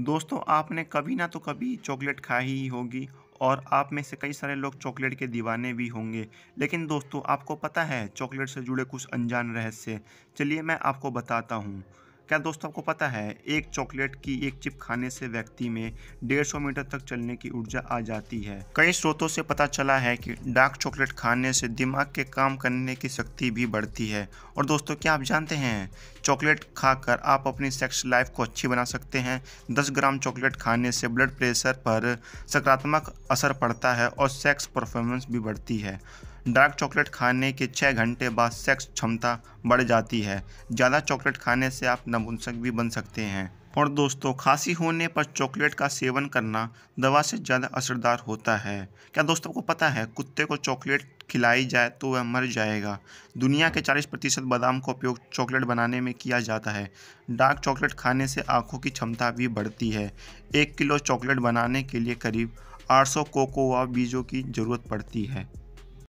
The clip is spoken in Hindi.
दोस्तों आपने कभी ना तो कभी चॉकलेट खाई ही होगी और आप में से कई सारे लोग चॉकलेट के दीवाने भी होंगे लेकिन दोस्तों आपको पता है चॉकलेट से जुड़े कुछ अनजान रहस्य चलिए मैं आपको बताता हूँ क्या दोस्तों आपको पता है एक चॉकलेट की एक चिप खाने से व्यक्ति में डेढ़ सौ मीटर तक चलने की ऊर्जा आ जाती है कई स्रोतों से पता चला है कि डार्क चॉकलेट खाने से दिमाग के काम करने की शक्ति भी बढ़ती है और दोस्तों क्या आप जानते हैं चॉकलेट खाकर आप अपनी सेक्स लाइफ को अच्छी बना सकते हैं दस ग्राम चॉकलेट खाने से ब्लड प्रेशर पर सकारात्मक असर पड़ता है और सेक्स परफॉर्मेंस भी बढ़ती है डार्क चॉकलेट खाने के छः घंटे बाद सेक्स क्षमता बढ़ जाती है ज़्यादा चॉकलेट खाने से आप नपुंसक भी बन सकते हैं और दोस्तों खांसी होने पर चॉकलेट का सेवन करना दवा से ज़्यादा असरदार होता है क्या दोस्तों को पता है कुत्ते को चॉकलेट खिलाई जाए तो वह मर जाएगा दुनिया के 40 प्रतिशत बादाम का उपयोग चॉकलेट बनाने में किया जाता है डार्क चॉकलेट खाने से आंखों की क्षमता भी बढ़ती है एक किलो चॉकलेट बनाने के लिए करीब 800 कोकोवा बीजों की ज़रूरत पड़ती है